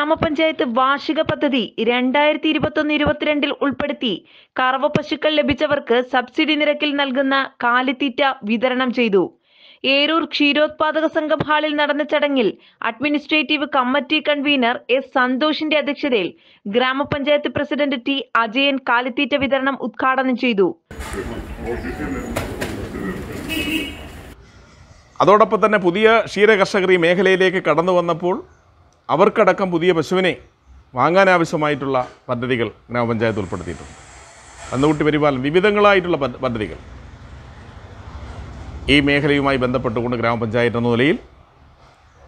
ഗ്രാമപഞ്ചായത്ത് വാർഷിക പദ്ധതി രണ്ടായിരത്തി ഇരുപത്തൊന്ന് ഇരുപത്തിരണ്ടിൽ ഉൾപ്പെടുത്തി കറവ പശുക്കൾ ലഭിച്ചവർക്ക് സബ്സിഡി നിരക്കിൽ നൽകുന്ന കാലിത്തീറ്റ വിതരണം ചെയ്തു ഏരൂർ ക്ഷീരോത്പാദക സംഘം ഹാളിൽ നടന്ന ചടങ്ങിൽ അഡ്മിനിസ്ട്രേറ്റീവ് കമ്മിറ്റി കൺവീനർ എസ് സന്തോഷിന്റെ അധ്യക്ഷതയിൽ ഗ്രാമപഞ്ചായത്ത് പ്രസിഡന്റ് ടി അജയൻ കാലിത്തീറ്റ വിതരണം ഉദ്ഘാടനം ചെയ്തു അതോടൊപ്പം തന്നെ പുതിയ ക്ഷീരകർഷകർ ഈ മേഖലയിലേക്ക് കടന്നു വന്നപ്പോൾ അവർക്കടക്കം പുതിയ പശുവിനെ വാങ്ങാനാവശ്യമായിട്ടുള്ള പദ്ധതികൾ ഗ്രാമപഞ്ചായത്ത് ഉൾപ്പെടുത്തിയിട്ടുണ്ട് കന്നുകുട്ടി പരിപാലനം വിവിധങ്ങളായിട്ടുള്ള പദ്ധതികൾ ഈ മേഖലയുമായി ബന്ധപ്പെട്ടുകൊണ്ട് ഗ്രാമപഞ്ചായത്ത് എന്ന നിലയിൽ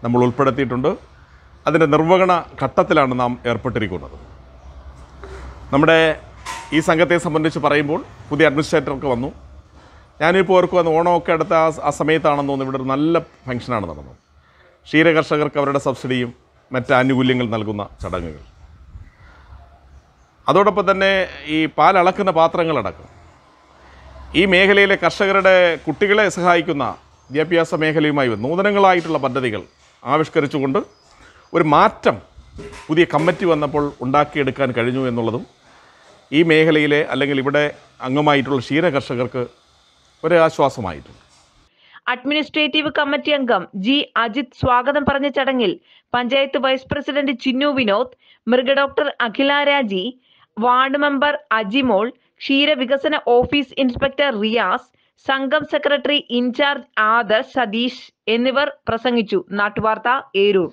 നമ്മൾ ഉൾപ്പെടുത്തിയിട്ടുണ്ട് അതിൻ്റെ നിർവഹണ ഘട്ടത്തിലാണ് നാം ഏർപ്പെട്ടിരിക്കുന്നത് നമ്മുടെ ഈ സംഘത്തെ സംബന്ധിച്ച് പറയുമ്പോൾ പുതിയ അഡ്മിനിസ്ട്രേറ്ററൊക്കെ വന്നു ഞാനിപ്പോൾ അന്ന് ഓണമൊക്കെ അടുത്ത ആ സമയത്താണെന്ന് തോന്നുന്നു ഇവിടെ ഒരു നല്ല ഫംഗ്ഷനാണ് നടന്നത് ക്ഷീരകർഷകർക്ക് അവരുടെ സബ്സിഡിയും മറ്റ് ആനുകൂല്യങ്ങൾ നൽകുന്ന ചടങ്ങുകൾ അതോടൊപ്പം തന്നെ ഈ പാലളക്കുന്ന പാത്രങ്ങളടക്കം ഈ മേഖലയിലെ കർഷകരുടെ കുട്ടികളെ സഹായിക്കുന്ന വിദ്യാഭ്യാസ മേഖലയുമായി നൂതനങ്ങളായിട്ടുള്ള പദ്ധതികൾ ആവിഷ്കരിച്ചുകൊണ്ട് ഒരു മാറ്റം പുതിയ കമ്മിറ്റി വന്നപ്പോൾ ഉണ്ടാക്കിയെടുക്കാൻ കഴിഞ്ഞു എന്നുള്ളതും ഈ മേഖലയിലെ അല്ലെങ്കിൽ ഇവിടെ അംഗമായിട്ടുള്ള ക്ഷീര കർഷകർക്ക് ഒരു ആശ്വാസമായിട്ടുണ്ട് അഡ്മിനിസ്ട്രേറ്റീവ് കമ്മിറ്റി അംഗം ജി അജിത് സ്വാഗതം പറഞ്ഞ ചടങ്ങിൽ പഞ്ചായത്ത് വൈസ് പ്രസിഡന്റ് ചിന്നു വിനോദ് മൃഗഡോക്ടർ അഖില രാജി വാർഡ് മെമ്പർ അജിമോൾ ക്ഷീരവികസന ഓഫീസ് ഇൻസ്പെക്ടർ റിയാസ് സംഘം സെക്രട്ടറി ഇൻചാർജ് ആദർശ് സതീഷ് എന്നിവർ പ്രസംഗിച്ചു നാട്ടുവാർത്ത ഏരൂർ